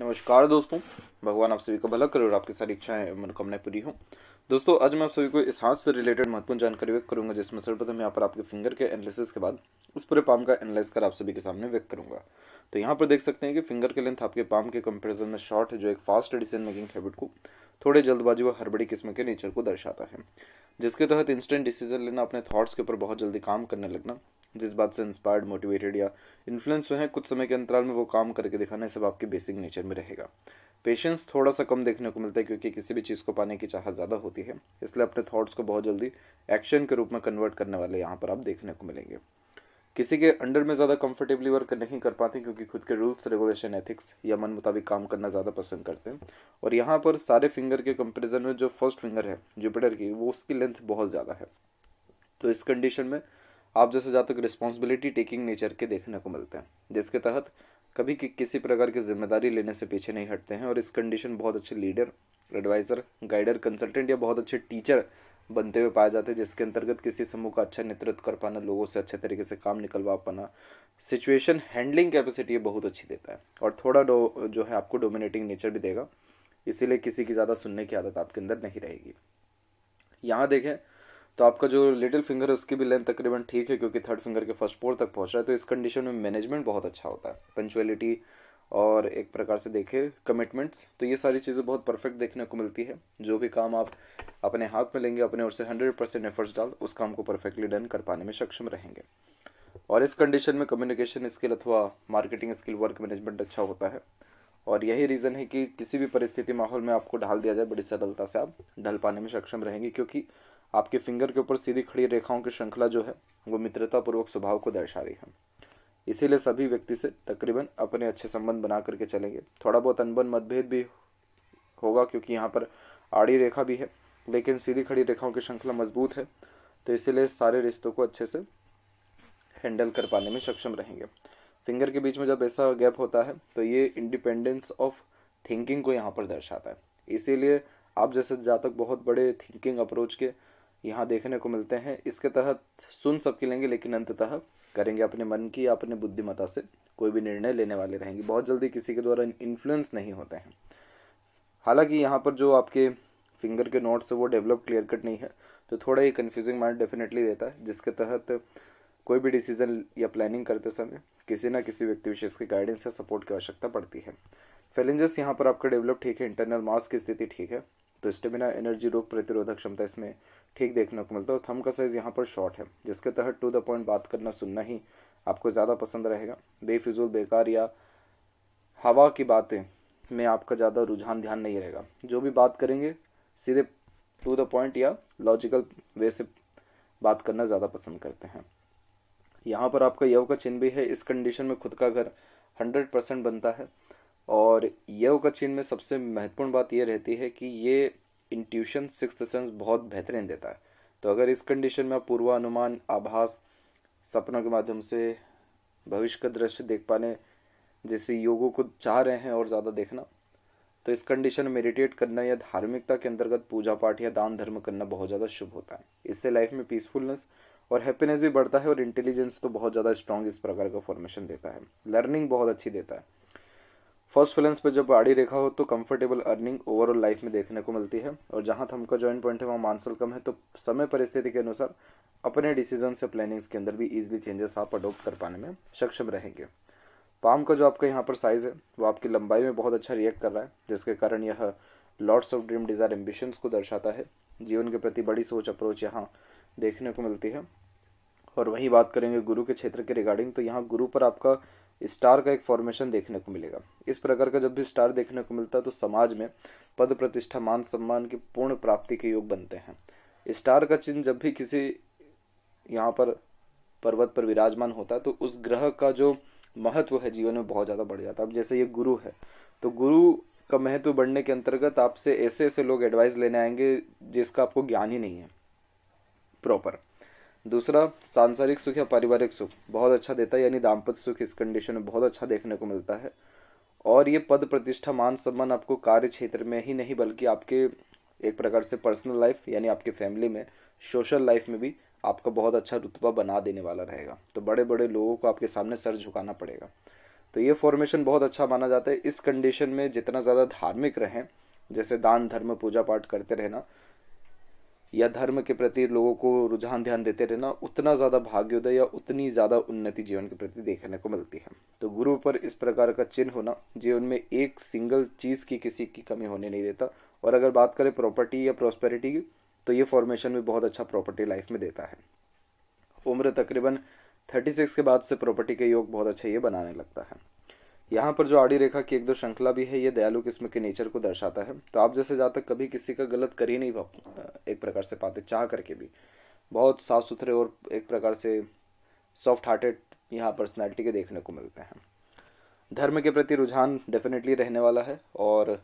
नमस्कार दोस्तों भगवान आप सभी का भला करे और आपकी सारी इच्छाएं मनोकामनाएं पूरी हो दोस्तों आज मैं आप सभी को इस हाथ से रिलेटेड महत्वपूर्ण जानकारी व्यक्त करूंगा जिसमें सर्वप्रथम यहाँ पर आपके फिंगर के एनालिसिस के बाद उस पूरे पाम का एनालिस कर आप सभी के सामने व्यक्त करूंगा तो यहाँ पर देख सकते हैं कि फिंगर के लेंथ आपके पाम के कंपेरिजन में शॉर्ट है जो एक फास्ट डिसीजन मेकिंग हैबिट को थोड़े जल्दबाजी व हड़बड़ी किस्म के नेचर को दर्शाता है जिसके तहत इंस्टेंट डिसीजन लेना अपने थॉट्स के ऊपर बहुत जल्दी काम करने लगना जिस बात से इंस्पायर्ड मोटिवेटेड या इन्फ्लुएंस हुए हैं कुछ समय के अंतराल में वो काम करके दिखाना सब आपके बेसिक नेचर में रहेगा पेशेंस थोड़ा सा कम देखने को मिलता है क्योंकि किसी भी चीज़ को पाने की चाह ज़्यादा होती है इसलिए अपने थॉट्स को बहुत जल्दी एक्शन के रूप में कन्वर्ट करने वाले यहाँ पर आप देखने को मिलेंगे किसी के अंडर में ज़्यादा कंफर्टेबली वर्क नहीं कर पाते क्योंकि खुद के रूल्स रेगुलेशन एथिक्स या मन मुताबिक काम करना ज़्यादा पसंद करते हैं और यहाँ पर सारे फिंगर के कंपेरिजन में जो फर्स्ट फिंगर है जुपिटर की वो उसकी लेंथ बहुत ज़्यादा है तो इस कंडीशन में आप जैसे जातक रिस्पॉन्सिबिलिटी टेकिंग नेचर के देखने को मिलते हैं जिसके तहत कभी कि किसी प्रकार की जिम्मेदारी लेने से पीछे नहीं हटते हैं और इस कंडीशन बहुत अच्छे लीडर एडवाइज़र गाइडर कंसल्टेंट या बहुत अच्छे टीचर बनते हुए पाए जाते हैं जिसके अंतर्गत किसी समूह का अच्छा नेतृत्व कर पाना लोगों से अच्छे तरीके से काम निकलवा पाना सिचुएशन हैंडलिंग कैपेसिटी बहुत अच्छी देता है और थोड़ा डो जो है आपको डोमिनेटिंग नेचर भी देगा इसीलिए किसी की ज़्यादा सुनने की आदत आपके अंदर नहीं रहेगी यहाँ देखें तो आपका जो लिटिल फिंगर है उसकी भी लेंथ तकरीबन ठीक है क्योंकि थर्ड फिंगर के फर्स्ट फोर तक पहुंच रहा है तो इस कंडीशन में मैनेजमेंट बहुत अच्छा होता है पंचुअलिटी और एक प्रकार से देखे कमिटमेंट्स तो ये सारी चीज़ें बहुत परफेक्ट देखने को मिलती है जो भी काम आप अपने हाथ में लेंगे अपने ओर से हंड्रेड परसेंट एफर्ट्स डाल उस काम को परफेक्टली डन कर पाने में सक्षम रहेंगे और इस कंडीशन में कम्युनिकेशन स्किल अथवा मार्केटिंग स्किल वर्क मैनेजमेंट अच्छा होता है और यही रीज़न है कि किसी भी परिस्थिति माहौल में आपको ढाल दिया जाए बड़ी सरलता से आप ढल पाने में सक्षम रहेंगे क्योंकि आपके फिंगर के ऊपर सीधी खड़ी रेखाओं की श्रृंखला जो है वो मित्रतापूर्वक स्वभाव को दर्शा रही है इसीलिए सभी व्यक्ति से तकरीबन अपने अच्छे संबंध बना करके चलेंगे थोड़ा बहुत अनबन मतभेद भी होगा क्योंकि यहाँ पर आड़ी रेखा भी है लेकिन सीधी खड़ी रेखाओं की श्रृंखला मजबूत है तो इसीलिए सारे रिश्तों को अच्छे से हैंडल कर पाने में सक्षम रहेंगे फिंगर के बीच में जब ऐसा गैप होता है तो ये इंडिपेंडेंस ऑफ थिंकिंग को यहाँ पर दर्शाता है इसीलिए आप जैसे जातक बहुत बड़े थिंकिंग अप्रोच के यहाँ देखने को मिलते हैं इसके तहत सुन सबके लेंगे लेकिन अंततः करेंगे अपने मन की या अपने बुद्धिमता से कोई भी निर्णय लेने वाले रहेंगे बहुत जल्दी किसी के द्वारा इन्फ्लुएंस नहीं होते हैं हालांकि यहाँ पर जो आपके फिंगर के नोट्स है वो डेवलप क्लियर कट नहीं है तो थोड़ा ही कन्फ्यूजिंग माइंड डेफिनेटली देता है जिसके तहत कोई भी डिसीजन या प्लानिंग करते समय किसी ना किसी व्यक्ति विशेष के गाइडेंस या सपोर्ट की आवश्यकता पड़ती है फैलेंजेस यहाँ पर आपका डेवलप ठीक है इंटरनल मास की स्थिति ठीक है तो स्टेमिना एनर्जी रोग प्रतिरोधक क्षमता इसमें ठीक देखने को मिलता है और थम का साइज यहाँ पर शॉर्ट है जिसके तहत टू द पॉइंट बात करना सुनना ही आपको ज़्यादा पसंद रहेगा बेफिजूल बेकार या हवा की बातें में आपका ज़्यादा रुझान ध्यान नहीं रहेगा जो भी बात करेंगे सीधे टू द पॉइंट या लॉजिकल वे से बात करना ज़्यादा पसंद करते हैं यहाँ पर आपका यव का चिन्ह भी है इस कंडीशन में खुद का घर हंड्रेड परसेंट बनता है और यह का चिन्ह में सबसे महत्वपूर्ण बात यह रहती है कि ये इंट्यूशन सिक्स सेंस बहुत बेहतरीन देता है तो अगर इस कंडीशन में आप पूर्वानुमान आभास सपनों के माध्यम से भविष्य का दृश्य देख पाने जैसे योगों को चाह रहे हैं और ज़्यादा देखना तो इस कंडीशन में मेडिटेट करना या धार्मिकता के अंतर्गत पूजा पाठ या दान धर्म करना बहुत ज़्यादा शुभ होता है इससे लाइफ में पीसफुलनेस और हैप्पीनेस भी बढ़ता है और इंटेलिजेंस तो बहुत ज़्यादा स्ट्रॉन्ग इस प्रकार का फॉर्मेशन देता है लर्निंग बहुत अच्छी देता है फर्स्ट फिलेंस पे जब आड़ी रेखा हो तो कंफर्टेबल अर्निंग ओवरऑल लाइफ में देखने को मिलती है और जहां थम का ज्वाइंट पॉइंट है वहां मानसल कम है तो समय परिस्थिति के अनुसार अपने डिसीजन से प्लानिंग्स के अंदर भी इजिली चेंजेस आप अडोप्ट कर पाने में सक्षम रहेंगे पाम का जो आपका यहाँ पर साइज़ है वो आपकी लंबाई में बहुत अच्छा रिएक्ट कर रहा है जिसके कारण यह lords of dream desire ambition को दर्शाता है जीवन के प्रति बड़ी सोच अप्रोच यहाँ देखने को मिलती है और वही बात करेंगे गुरु के क्षेत्र के रिगार्डिंग तो यहाँ गुरु पर आपका स्टार का एक फॉर्मेशन देखने को मिलेगा इस प्रकार का जब भी स्टार देखने को मिलता है तो समाज में पद प्रतिष्ठा मान सम्मान की पूर्ण प्राप्ति के योग बनते हैं स्टार का चिन्ह जब भी किसी यहाँ पर पर्वत पर विराजमान होता है तो उस ग्रह का जो महत्व है जीवन में बहुत ज़्यादा बढ़ जाता है अब जैसे ये गुरु है तो गुरु का महत्व बढ़ने के अंतर्गत आपसे ऐसे ऐसे लोग एडवाइस लेने आएंगे जिसका आपको ज्ञान ही नहीं है प्रॉपर दूसरा सांसारिक सुख या पारिवारिक सुख बहुत अच्छा देता है यानी दाम्पत्य सुख इस कंडीशन में बहुत अच्छा देखने को मिलता है और ये पद प्रतिष्ठा मान सम्मान आपको कार्य क्षेत्र में ही नहीं बल्कि आपके एक प्रकार से पर्सनल लाइफ यानी आपके फैमिली में सोशल लाइफ में भी आपका बहुत अच्छा रुतबा बना देने वाला रहेगा तो बड़े बड़े लोगों को आपके सामने सर झुकाना पड़ेगा तो ये फॉर्मेशन बहुत अच्छा माना जाता है इस कंडीशन में जितना ज़्यादा धार्मिक रहें जैसे दान धर्म पूजा पाठ करते रहना या धर्म के प्रति लोगों को रुझान ध्यान देते रहना उतना ज़्यादा भाग्योदय या उतनी ज़्यादा उन्नति जीवन के प्रति देखने को मिलती है तो गुरु पर इस प्रकार का चिन्ह होना जीवन में एक सिंगल चीज़ की किसी की कमी होने नहीं देता और अगर बात करें प्रॉपर्टी या प्रोस्पेरिटी की तो ये फॉर्मेशन भी बहुत अच्छा प्रॉपर्टी लाइफ में देता है उम्र तकरीबन सिक्स के बाद से प्रॉपर्टी के योग बहुत अच्छा ये बनाने लगता है यहाँ पर जो आड़ी रेखा की एक दो श्रृंखला भी है ये दयालु किस्म के नेचर को दर्शाता है तो आप जैसे जातक कभी किसी का गलत कर ही नहीं एक प्रकार से पाते चाह करके भी बहुत साफ सुथरे और एक प्रकार से सॉफ्ट हार्टेड यहाँ पर्सनैलिटी के देखने को मिलते हैं धर्म के प्रति रुझान डेफिनेटली रहने वाला है और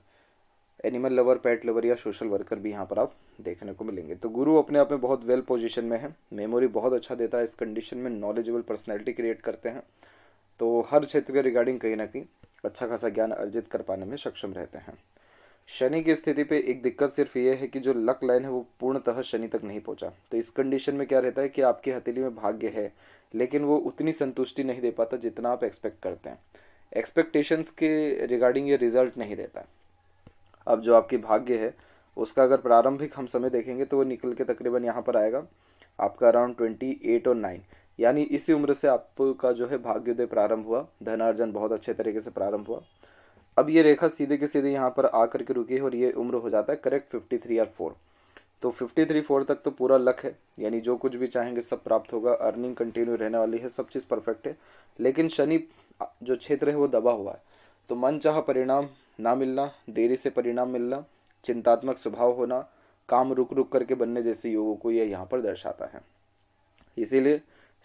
एनिमल लवर पेट लवर या सोशल वर्कर भी यहाँ पर आप देखने को मिलेंगे तो गुरु अपने आप में बहुत वेल पोजीशन में है मेमोरी बहुत अच्छा देता है इस कंडीशन में नॉलेजेबल पर्सनैलिटी क्रिएट करते हैं तो हर क्षेत्र के रिगार्डिंग कहीं ना कहीं अच्छा खासा ज्ञान अर्जित कर पाने में सक्षम रहते हैं शनि की स्थिति पे एक दिक्कत सिर्फ ये है कि जो लक लाइन है वो पूर्णतः शनि तक नहीं पहुंचा तो इस कंडीशन में क्या रहता है कि आपकी हथेली में भाग्य है लेकिन वो उतनी संतुष्टि नहीं दे पाता जितना आप एक्सपेक्ट करते हैं एक्सपेक्टेशंस के रिगार्डिंग ये रिजल्ट नहीं देता अब जो आपकी भाग्य है उसका अगर प्रारंभिक हम समय देखेंगे तो वो निकल के तकरीबन यहाँ पर आएगा आपका अराउंड ट्वेंटी एट और नाइन यानी इसी उम्र से आपका जो है भाग्योदय प्रारंभ हुआ धनार्जन बहुत अच्छे तरीके से प्रारंभ हुआ अब ये रेखा सीधे के सीधे यहाँ पर आकर के रुकी है और ये उम्र हो जाता है करेक्ट फिफ्टी थ्री या फोर तो फिफ्टी थ्री फोर तक तो पूरा लक है यानी जो कुछ भी चाहेंगे सब प्राप्त होगा अर्निंग कंटिन्यू रहने वाली है सब चीज़ परफेक्ट है लेकिन शनि जो क्षेत्र है वो दबा हुआ है तो मन चाह परिणाम ना मिलना देरी से परिणाम मिलना चिंतात्मक स्वभाव होना काम रुक रुक करके बनने जैसे योगों को यह यहाँ पर दर्शाता है इसीलिए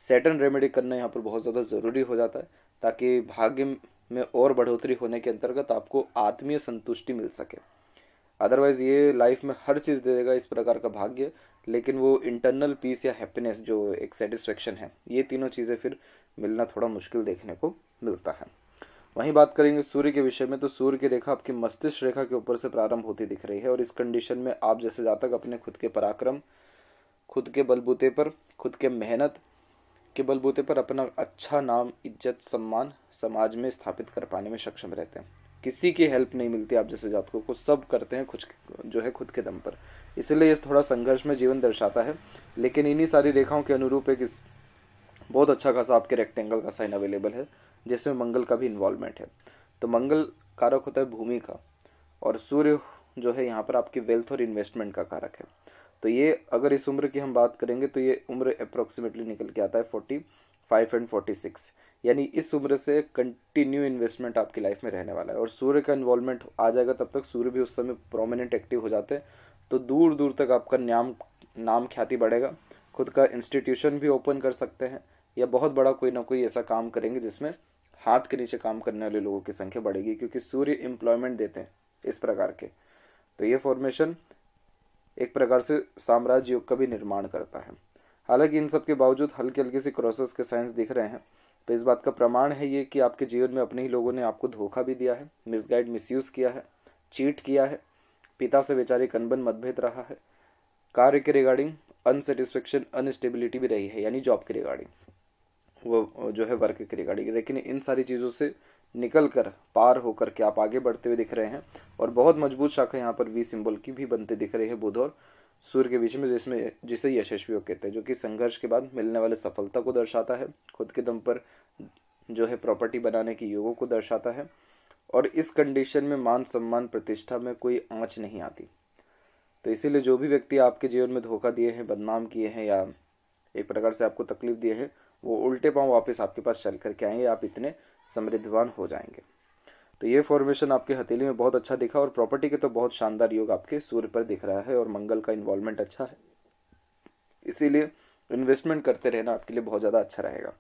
सेटन रेमेडी करना यहाँ पर बहुत ज़्यादा ज़रूरी हो जाता है ताकि भाग्य में और बढ़ोतरी होने के अंतर्गत आपको आत्मीय संतुष्टि मिल सके अदरवाइज ये लाइफ में हर चीज़ दे देगा इस प्रकार का भाग्य लेकिन वो इंटरनल पीस या हैप्पीनेस जो एक सेटिस्फेक्शन है ये तीनों चीज़ें फिर मिलना थोड़ा मुश्किल देखने को मिलता है वहीं बात करेंगे सूर्य के विषय में तो सूर्य की रेखा आपकी मस्तिष्क रेखा के ऊपर से प्रारंभ होती दिख रही है और इस कंडीशन में आप जैसे जातक अपने खुद के पराक्रम खुद के बलबूते पर खुद के मेहनत के बलबूते पर अपना अच्छा नाम इज्जत सम्मान समाज में स्थापित कर पाने में सक्षम रहते हैं किसी की हेल्प नहीं मिलती आप जैसे जातकों को सब करते हैं खुद जो है खुद के दम पर इसलिए ये थोड़ा संघर्ष में जीवन दर्शाता है लेकिन इन्हीं सारी रेखाओं के अनुरूप एक बहुत अच्छा खासा आपके रेक्टेंगल का साइन अवेलेबल है जिसमें मंगल का भी इन्वॉल्वमेंट है तो मंगल कारक होता है भूमि का और सूर्य जो है यहाँ पर आपकी वेल्थ और इन्वेस्टमेंट का कारक है तो ये अगर इस उम्र की हम बात करेंगे तो ये उम्र अप्रोक्सीमेटली निकल के आता है forty five and forty six यानी इस उम्र से कंटिन्यू इन्वेस्टमेंट आपकी लाइफ में रहने वाला है और सूर्य का इन्वॉल्वमेंट आ जाएगा तब तक सूर्य भी उस समय प्रोमिनेंट एक्टिव हो जाते हैं तो दूर दूर तक आपका नाम नाम ख्याति बढ़ेगा खुद का इंस्टीट्यूशन भी ओपन कर सकते हैं या बहुत बड़ा कोई ना कोई ऐसा काम करेंगे जिसमें हाथ के नीचे काम करने वाले लोगों की संख्या बढ़ेगी क्योंकि सूर्य इम्प्लॉयमेंट देते हैं इस प्रकार के तो ये फॉर्मेशन एक प्रकार से साम्राज्य युग का भी निर्माण करता है हालांकि इन सब के बावजूद हल्के हल्के से क्रोसेस के साइंस दिख रहे हैं तो इस बात का प्रमाण है ये कि आपके जीवन में अपने ही लोगों ने आपको धोखा भी दिया है मिसगाइड मिसयूज़ किया है चीट किया है पिता से बेचारे कनबन मतभेद रहा है कार्य के रिगार्डिंग अनसेटिस्फेक्शन अनस्टेबिलिटी भी रही है यानी जॉब के रिगार्डिंग वो जो है वर्क के रिगार्डिंग लेकिन इन सारी चीज़ों से निकल कर पार होकर के आप आगे बढ़ते हुए दिख रहे हैं और बहुत मजबूत शाखा यहाँ पर वी सिंबल की भी बनते दिख रहे हैं बुध और सूर्य के बीच में जिसमें जिसे यशस्वी कहते हैं जो कि संघर्ष के बाद मिलने वाले सफलता को दर्शाता है खुद के दम पर जो है प्रॉपर्टी बनाने के योगों को दर्शाता है और इस कंडीशन में मान सम्मान प्रतिष्ठा में कोई आँच नहीं आती तो इसीलिए जो भी व्यक्ति आपके जीवन में धोखा दिए हैं बदनाम किए हैं या एक प्रकार से आपको तकलीफ दिए हैं वो उल्टे पांव वापस आपके पास चल करके आएंगे आप इतने समृद्धवान हो जाएंगे तो ये फॉर्मेशन आपके हथेली में बहुत अच्छा दिखा और प्रॉपर्टी के तो बहुत शानदार योग आपके सूर्य पर दिख रहा है और मंगल का इन्वॉल्वमेंट अच्छा है इसीलिए इन्वेस्टमेंट करते रहना आपके लिए बहुत ज़्यादा अच्छा रहेगा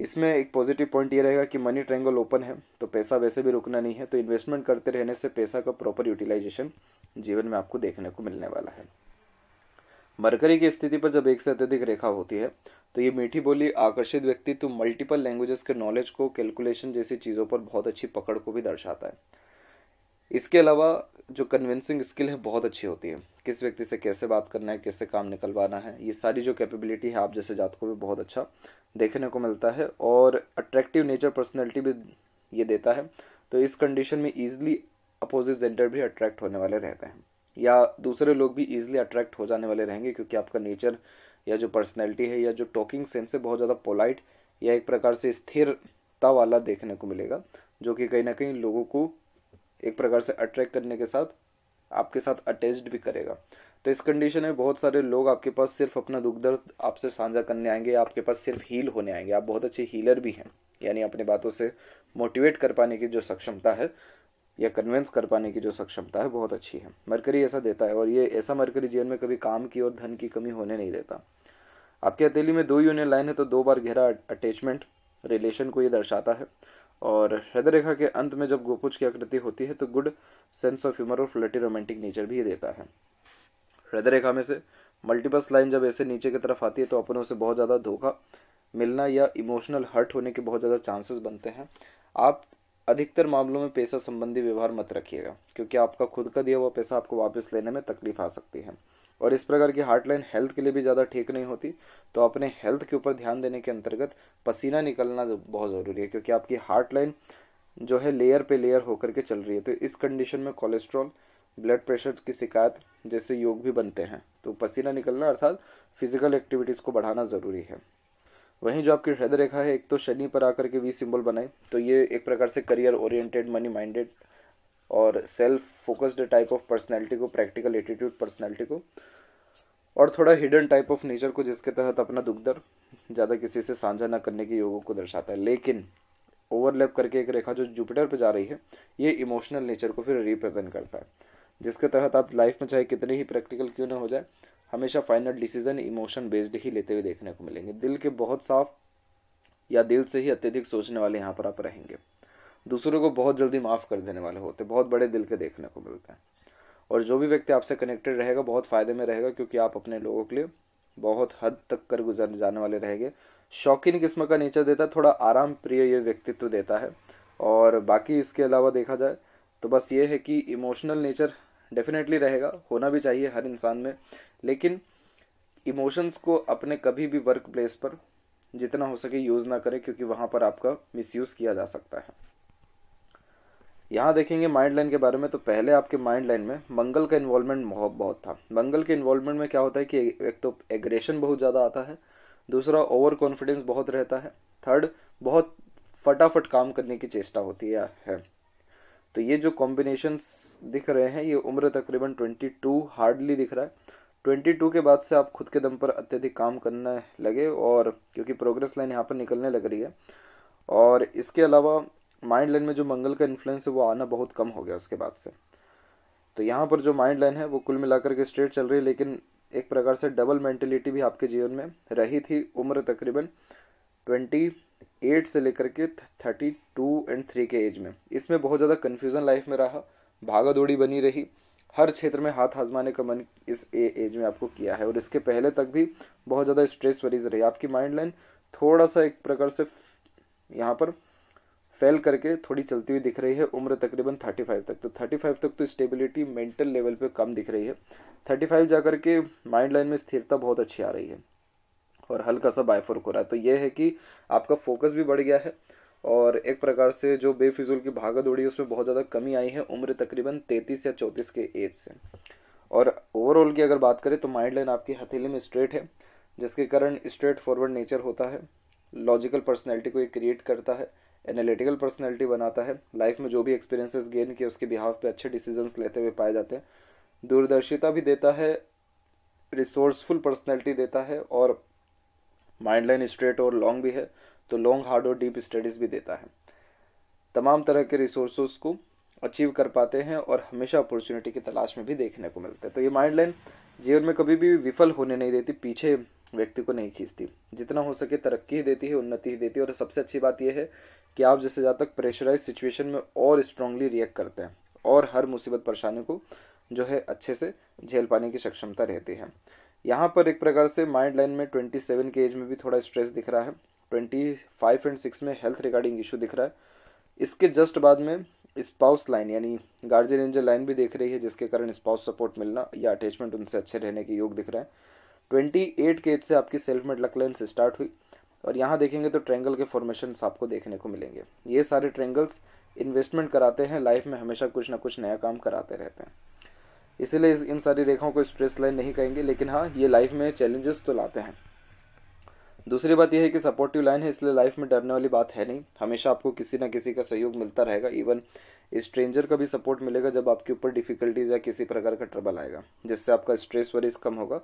इसमें एक पॉजिटिव पॉइंट ये रहेगा कि मनी ट्रेंगल ओपन है तो पैसा वैसे भी रुकना नहीं है तो इन्वेस्टमेंट करते रहने से पैसा का प्रॉपर यूटिलाइजेशन जीवन में आपको देखने को मिलने वाला है मरकरी की स्थिति पर जब एक से अत्यधिक रेखा होती है तो ये मीठी बोली आकर्षित व्यक्तित्व मल्टीपल लैंग्वेजेस के नॉलेज को कैलकुलेशन जैसी चीज़ों पर बहुत अच्छी पकड़ को भी दर्शाता है इसके अलावा जो कन्विंसिंग स्किल है बहुत अच्छी होती है किस व्यक्ति से कैसे बात करना है कैसे काम निकलवाना है ये सारी जो कैपेबिलिटी है आप जैसे जात को भी बहुत अच्छा देखने को मिलता है और अट्रैक्टिव नेचर पर्सनैलिटी भी ये देता है तो इस कंडीशन में ईजिली अपोजिट जेंडर भी अट्रैक्ट होने वाले रहते हैं या दूसरे लोग भी ईजिली अट्रैक्ट हो जाने वाले रहेंगे क्योंकि आपका नेचर या जो पर्सनैलिटी है या जो टॉकिंग सेंस है बहुत ज़्यादा पोलाइट या एक प्रकार से स्थिरता वाला देखने को मिलेगा जो कि कहीं ना कहीं लोगों को एक प्रकार से अट्रैक्ट करने के साथ आपके साथ अटैच्ड भी करेगा तो इस कंडीशन में बहुत सारे लोग आपके पास सिर्फ अपना दुख दर्द आपसे साझा करने आएंगे या आपके पास सिर्फ हील होने आएंगे आप बहुत अच्छे हीलर भी हैं यानी अपनी बातों से मोटिवेट कर पाने की जो सक्षमता है या कन्वेंस कर पाने की जो सक्षमता है बहुत अच्छी है मरकरी ऐसा देता है और ये ऐसा मरकरी जीवन में कभी काम की और धन की कमी होने नहीं देता आपकी हथेली में दो यूनियन लाइन है तो दो बार गहरा अटैचमेंट रिलेशन को ये दर्शाता है और हृदय रेखा के अंत में जब गोपुज की आकृति होती है तो गुड सेंस ऑफ ह्यूमर और फ्लटी रोमांटिक नेचर भी ये देता है हृदय रेखा में से मल्टीपल्स लाइन जब ऐसे नीचे की तरफ आती है तो अपनों से बहुत ज़्यादा धोखा मिलना या इमोशनल हर्ट होने के बहुत ज़्यादा चांसेस बनते हैं आप अधिकतर मामलों में पैसा संबंधी व्यवहार मत रखिएगा क्योंकि आपका खुद का दिया हुआ पैसा आपको वापस लेने में तकलीफ आ सकती है और इस प्रकार की हार्टलाइन हेल्थ के लिए भी ज़्यादा ठीक नहीं होती तो अपने हेल्थ के ऊपर ध्यान देने के अंतर्गत पसीना निकलना बहुत ज़रूरी है क्योंकि आपकी हार्टलाइन जो है लेयर पे लेयर होकर के चल रही है तो इस कंडीशन में कोलेस्ट्रॉल ब्लड प्रेशर की शिकायत जैसे योग भी बनते हैं तो पसीना निकलना अर्थात फिजिकल एक्टिविटीज़ को बढ़ाना ज़रूरी है वहीं जो आपकी हृदय रेखा है एक तो शनि पर आकर के वी सिंबल बनाए तो ये एक प्रकार से करियर ओरिएंटेड मनी माइंडेड और self focused type of personality को प्रैक्टिकल एटीट्यूड पर्सनैलिटी को और थोड़ा हिडन टाइप ऑफ नेचर को जिसके तहत अपना दुख दर ज़्यादा किसी से साझा न करने के योगों को दर्शाता है लेकिन ओवरलैप करके एक रेखा जो जुपिटर पर जा रही है ये इमोशनल नेचर को फिर रिप्रेजेंट करता है जिसके तहत आप लाइफ में चाहे कितने ही प्रैक्टिकल क्यों ना हो जाए हमेशा फाइनल डिसीजन इमोशन बेस्ड ही लेते हुए देखने को मिलेंगे दिल के बहुत साफ या दिल से ही अत्यधिक सोचने वाले यहाँ पर आप रहेंगे दूसरों को बहुत जल्दी माफ़ कर देने वाले होते हैं बहुत बड़े दिल के देखने को मिलते हैं और जो भी व्यक्ति आपसे कनेक्टेड रहेगा बहुत फ़ायदे में रहेगा क्योंकि आप अपने लोगों के लिए बहुत हद तक कर गुजर जाने वाले रहेंगे शौकीन किस्म का नेचर देता है थोड़ा आराम प्रिय ये व्यक्तित्व देता है और बाकी इसके अलावा देखा जाए तो बस ये है कि इमोशनल नेचर डेफिनेटली रहेगा होना भी चाहिए हर इंसान में लेकिन इमोशंस को अपने कभी भी वर्क प्लेस पर जितना हो सके यूज़ ना करें क्योंकि वहां पर आपका यूज किया जा सकता है यहां देखेंगे माइंड लाइन के बारे में तो पहले आपके माइंड लाइन में मंगल का इन्वॉल्वमेंट बहुत बहुत था मंगल के इन्वॉल्वमेंट में क्या होता है कि एक तो एग्रेशन बहुत ज़्यादा आता है दूसरा ओवर कॉन्फिडेंस बहुत रहता है थर्ड बहुत फटाफट काम करने की चेष्टा होती है तो ये जो कॉम्बिनेशन दिख रहे हैं ये उम्र तकरीबन ट्वेंटी टू हार्डली दिख रहा है ट्वेंटी टू के बाद से आप खुद के दम पर अत्यधिक काम करने लगे और क्योंकि प्रोग्रेस लाइन यहाँ पर निकलने लग रही है और इसके अलावा माइंड लाइन में जो मंगल का इन्फ्लुएंस है वो आना बहुत कम हो गया उसके बाद से तो यहाँ पर जो माइंड लाइन है वो कुल मिलाकर के स्ट्रेट चल रही है लेकिन एक प्रकार से डबल मेंटेलिटी भी आपके जीवन में रही थी उम्र तकरीबन ट्वेंटी एट से लेकर के थर्टी टू एंड थ्री के एज में इसमें बहुत ज़्यादा कन्फ्यूज़न लाइफ में रहा भागा दौड़ी बनी रही हर क्षेत्र में हाथ आजमाने का मन इस ए, एज में आपको किया है और इसके पहले तक भी बहुत ज़्यादा स्ट्रेस वरीज रही आपकी माइंड लाइन थोड़ा सा एक प्रकार से यहाँ पर फेल करके थोड़ी चलती हुई दिख रही है उम्र तकरीबन थर्टी फाइव तक तो थर्टी फाइव तक तो स्टेबिलिटी मेंटल लेवल पे कम दिख रही है थर्टी फाइव जा के माइंड लाइन में स्थिरता बहुत अच्छी आ रही है और हल्का सा बायफोर्क हो रहा है तो ये है कि आपका फोकस भी बढ़ गया है और एक प्रकार से जो बेफिजूल की भागा दौड़ी उसमें बहुत ज़्यादा कमी आई है उम्र तकरीबन तैंतीस या चौंतीस के एज से और ओवरऑल की अगर बात करें तो माइंड लाइन आपकी हथेली में स्ट्रेट है जिसके कारण स्ट्रेट फॉरवर्ड नेचर होता है लॉजिकल पर्सनैलिटी को ये क्रिएट करता है एनालिटिकल पर्सनैलिटी बनाता है लाइफ में जो भी एक्सपीरियंसेस गेन किए उसके बिहाव पे अच्छे डिसीजंस लेते हुए पाए जाते हैं दूरदर्शिता भी देता है रिसोर्सफुल पर्सनैलिटी देता है और माइंड लाइन स्ट्रेट और लॉन्ग भी है तो लॉन्ग हार्ड और डीप स्टडीज़ भी देता है तमाम तरह के रिसोर्स को अचीव कर पाते हैं और हमेशा अपॉर्चुनिटी की तलाश में भी देखने को मिलता है तो ये माइंड लाइन जीवन में कभी भी विफल होने नहीं देती पीछे व्यक्ति को नहीं खींचती जितना हो सके तरक्की ही देती है उन्नति ही देती है और सबसे अच्छी बात यह है कि आप जैसे ज़्यादा तक प्रेशराइज सिचुएशन में और स्ट्रांगली रिएक्ट करते हैं और हर मुसीबत परेशानी को जो है अच्छे से झेल पाने की सक्षमता रहती है यहाँ पर एक प्रकार से माइंड लाइन में ट्वेंटी सेवन के एज में भी थोड़ा स्ट्रेस दिख रहा है ट्वेंटी फाइव एंड सिक्स में हेल्थ रिगार्डिंग इशू दिख रहा है इसके जस्ट बाद में स्पाउस लाइन यानी गार्जियन एंजल लाइन भी देख रही है जिसके कारण स्पाउस सपोर्ट मिलना या अटैचमेंट उनसे अच्छे रहने के योग दिख रहा है ट्वेंटी एट के एज से आपकी self made luck line start हुई और यहाँ देखेंगे तो ट्रेंगल के फॉर्मेशन आपको देखने को मिलेंगे ये सारे ट्रेंगल्स इन्वेस्टमेंट कराते हैं लाइफ में हमेशा कुछ ना कुछ नया काम कराते रहते हैं इसीलिए इस इन सारी रेखाओं को स्ट्रेस लाइन नहीं कहेंगे लेकिन हाँ ये लाइफ में चैलेंजेस तो लाते हैं दूसरी बात यह है कि सपोर्टिव लाइन है इसलिए लाइफ में डरने वाली बात है नहीं हमेशा आपको किसी ना किसी का सहयोग मिलता रहेगा इवन स्ट्रेंजर का भी सपोर्ट मिलेगा जब आपके ऊपर डिफिकल्टीज या किसी प्रकार का ट्रबल आएगा जिससे आपका स्ट्रेस वरीज कम होगा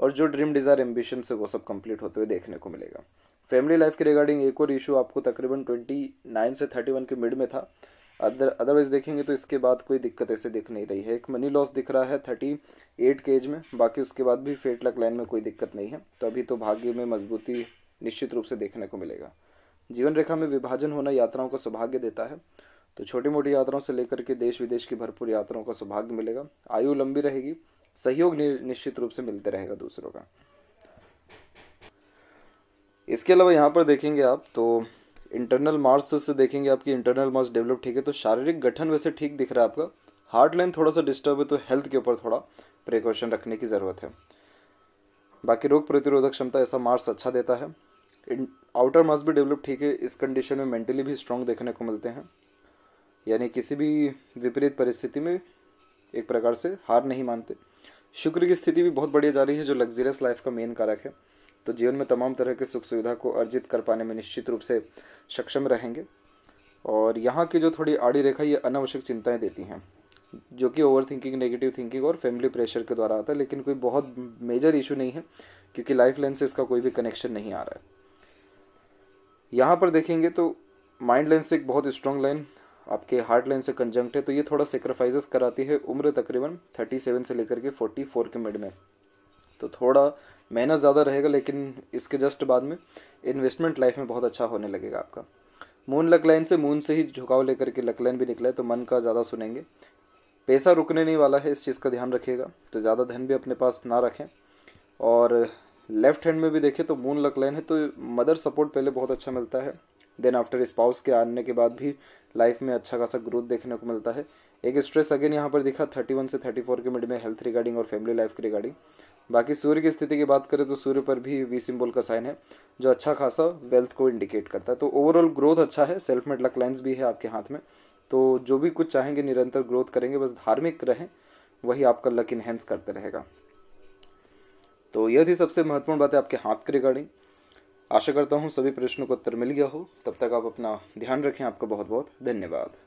और जो ड्रीम डिज़ायर एम्बिशन से वो सब कंप्लीट होते हुए देखने को मिलेगा फैमिली लाइफ के रिगार्डिंग एक और इशू आपको तकरीबन ट्वेंटी नाइन से थर्टी वन के मिड में था अदरवाइज देखेंगे तो इसके बाद कोई दिक्कत ऐसे दिख नहीं रही है एक मनी लॉस दिख रहा है थर्टी एट केज में बाकी उसके बाद भी फेट लक लाइन में कोई दिक्कत नहीं है तो अभी तो भाग्य में मजबूती निश्चित रूप से देखने को मिलेगा जीवन रेखा में विभाजन होना यात्राओं को सौभाग्य देता है तो छोटी मोटी यात्राओं से लेकर के देश विदेश की भरपूर यात्राओं का सौभाग्य मिलेगा आयु लंबी रहेगी सहयोग निश्चित रूप से मिलते रहेगा दूसरों का इसके अलावा यहाँ पर देखेंगे आप तो इंटरनल मार्स से देखेंगे आपकी इंटरनल मार्स डेवलप ठीक है तो शारीरिक गठन वैसे ठीक दिख रहा है आपका हार्ट लाइन थोड़ा सा डिस्टर्ब है तो हेल्थ के ऊपर थोड़ा प्रिकॉशन रखने की ज़रूरत है बाकी रोग प्रतिरोधक क्षमता ऐसा मार्स अच्छा देता है आउटर मार्स भी डेवलप ठीक है इस कंडीशन में मेंटली भी स्ट्रांग देखने को मिलते हैं यानी किसी भी विपरीत परिस्थिति में एक प्रकार से हार नहीं मानते शुक्र की स्थिति भी बहुत बढ़िया जा रही है जो लग्जरियस लाइफ का मेन कारक है तो जीवन में तमाम तरह के सुख सुविधा को अर्जित कर पाने में निश्चित रूप से सक्षम रहेंगे और यहाँ की जो थोड़ी आड़ी रेखा ये अनावश्यक चिंताएं देती हैं जो कि ओवर थिंकिंग नेगेटिव थिंकिंग और फैमिली प्रेशर के द्वारा आता है लेकिन कोई बहुत मेजर इशू नहीं है क्योंकि लाइफ लेंस से इसका कोई भी कनेक्शन नहीं आ रहा है यहाँ पर देखेंगे तो माइंड लेंस से एक बहुत स्ट्रॉन्ग लाइन आपके हार्ट लाइन से कंजंक्ट है तो ये थोड़ा सेक्रीफाइजेस कराती है उम्र तकरीबन 37 से लेकर के 44 के मिड में तो थोड़ा मेहनत ज़्यादा रहेगा लेकिन इसके जस्ट बाद में इन्वेस्टमेंट लाइफ में बहुत अच्छा होने लगेगा आपका मून लक लाइन से मून से ही झुकाव लेकर के लक लाइन भी निकला है तो मन का ज़्यादा सुनेंगे पैसा रुकने नहीं वाला है इस चीज़ का ध्यान रखिएगा तो ज़्यादा धन भी अपने पास ना रखें और लेफ्ट हैंड में भी देखें तो मून लक लाइन है तो मदर सपोर्ट पहले बहुत अच्छा मिलता है देन आफ्टर स्पाउस के आने के बाद भी लाइफ में अच्छा खासा ग्रोथ देखने को मिलता है एक स्ट्रेस अगेन यहाँ पर दिखा थर्टी वन से थर्टी फोर के मिड में हेल्थ रिगार्डिंग और फैमिली लाइफ के रिगार्डिंग बाकी सूर्य की स्थिति की बात करें तो सूर्य पर भी वी सिंबल का साइन है जो अच्छा खासा वेल्थ को इंडिकेट करता है तो ओवरऑल ग्रोथ अच्छा है सेल्फ मेड लक लाइन्स भी है आपके हाथ में तो जो भी कुछ चाहेंगे निरंतर ग्रोथ करेंगे बस धार्मिक रहें वही आपका लक इनहेंस करते रहेगा तो यह थी सबसे महत्वपूर्ण बातें आपके हाथ के रिगार्डिंग आशा करता हूँ सभी प्रश्नों का उत्तर मिल गया हो तब तक आप अपना ध्यान रखें आपका बहुत बहुत धन्यवाद